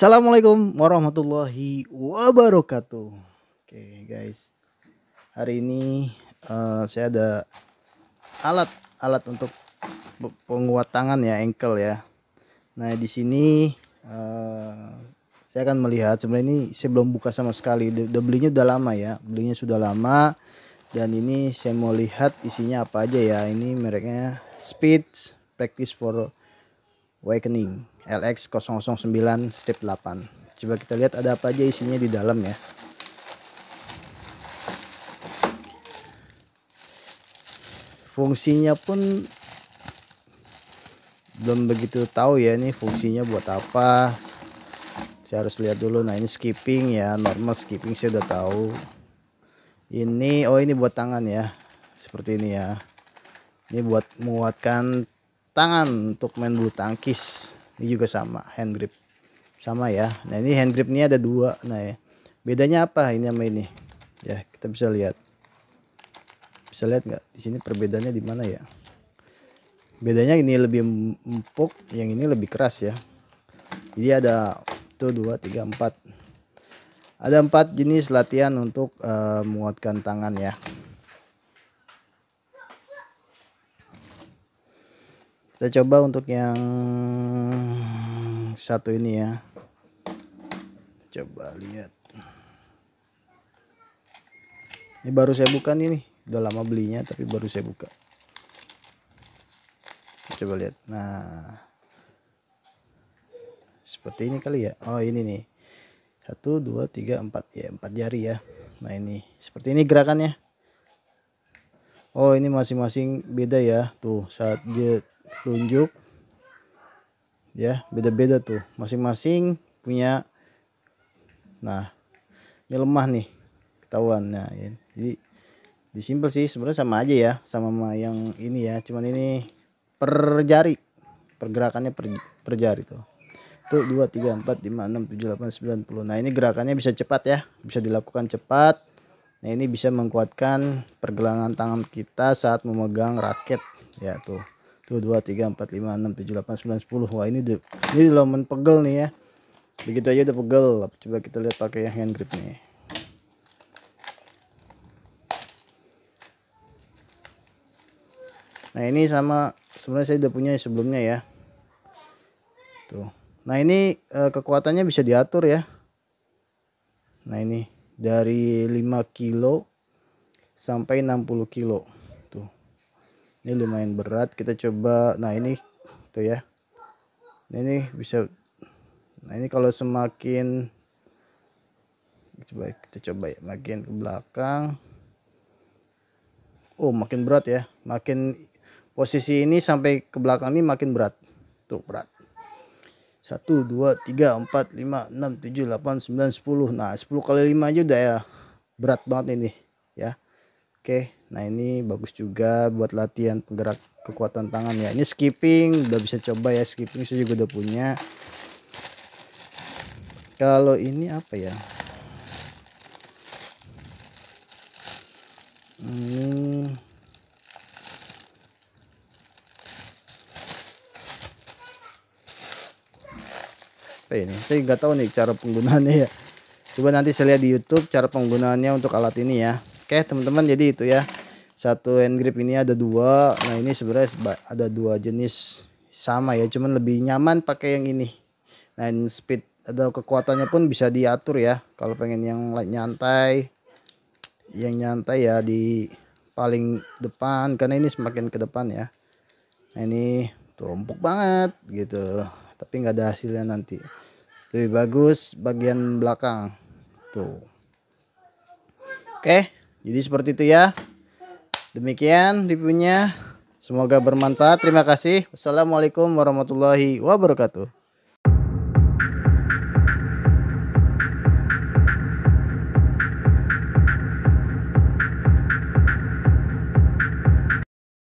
Assalamualaikum warahmatullahi wabarakatuh. Oke guys, hari ini uh, saya ada alat alat untuk penguat tangan ya ankle ya. Nah di sini uh, saya akan melihat sebenarnya ini saya belum buka sama sekali. Udah belinya udah lama ya, belinya sudah lama dan ini saya mau lihat isinya apa aja ya. Ini mereknya Speed Practice for Awakening LX009 strip 8 coba kita lihat ada apa aja isinya di dalam ya fungsinya pun belum begitu tahu ya ini fungsinya buat apa saya harus lihat dulu nah ini skipping ya normal skipping saya udah tahu ini oh ini buat tangan ya seperti ini ya ini buat menguatkan tangan untuk main bulu tangkis ini juga sama hand grip sama ya nah ini hand grip ini ada dua nah ya bedanya apa ini sama ini ya kita bisa lihat bisa lihat nggak di sini perbedaannya di mana ya bedanya ini lebih empuk yang ini lebih keras ya jadi ada tuh dua tiga empat ada empat jenis latihan untuk uh, menguatkan tangan ya kita coba untuk yang satu ini ya coba lihat ini baru saya buka ini udah lama belinya tapi baru saya buka coba lihat nah seperti ini kali ya oh ini nih satu dua tiga empat ya empat jari ya nah ini seperti ini gerakannya oh ini masing-masing beda ya tuh saat dia telunjuk ya beda-beda tuh masing-masing punya nah ini lemah nih ketahuan nah ya. jadi disimpel sih sebenarnya sama aja ya sama yang ini ya cuman ini per jari pergerakannya per, per jari tuh tuh dua tiga empat lima enam tujuh delapan sembilan puluh nah ini gerakannya bisa cepat ya bisa dilakukan cepat nah ini bisa menguatkan pergelangan tangan kita saat memegang raket ya tuh 1 2 3 4 5 6 7 8 9 10 wah ini di, ini lumayan pegel nih ya begitu aja udah pegel coba kita lihat pakai yang hand grip nih nah ini sama sebenarnya saya udah punya sebelumnya ya tuh nah ini e, kekuatannya bisa diatur ya nah ini dari 5 kilo sampai 60 kilo ini lumayan berat kita coba nah ini tuh ya nah, ini bisa nah ini kalau semakin coba kita coba ya makin ke belakang oh makin berat ya makin posisi ini sampai ke belakang ini makin berat tuh berat 1 2 3 4 5 6 7 8 9 10 nah 10 kali 5 aja udah ya berat banget ini ya oke okay. Nah ini bagus juga buat latihan penggerak kekuatan tangan ya. Ini skipping udah bisa coba ya skipping saya juga udah punya. Kalau ini apa ya? Ini hmm. ya ini? Saya nggak tahu nih cara penggunaannya ya. Coba nanti saya lihat di YouTube cara penggunaannya untuk alat ini ya. Oke teman-teman jadi itu ya satu hand grip ini ada dua. Nah ini sebenarnya ada dua jenis sama ya cuman lebih nyaman pakai yang ini. Nah speed atau kekuatannya pun bisa diatur ya kalau pengen yang nyantai yang nyantai ya di paling depan karena ini semakin ke depan ya. Nah ini tumpuk banget gitu tapi nggak ada hasilnya nanti lebih bagus bagian belakang tuh oke okay. Jadi seperti itu ya. Demikian reviewnya. Semoga bermanfaat. Terima kasih. Wassalamualaikum warahmatullahi wabarakatuh.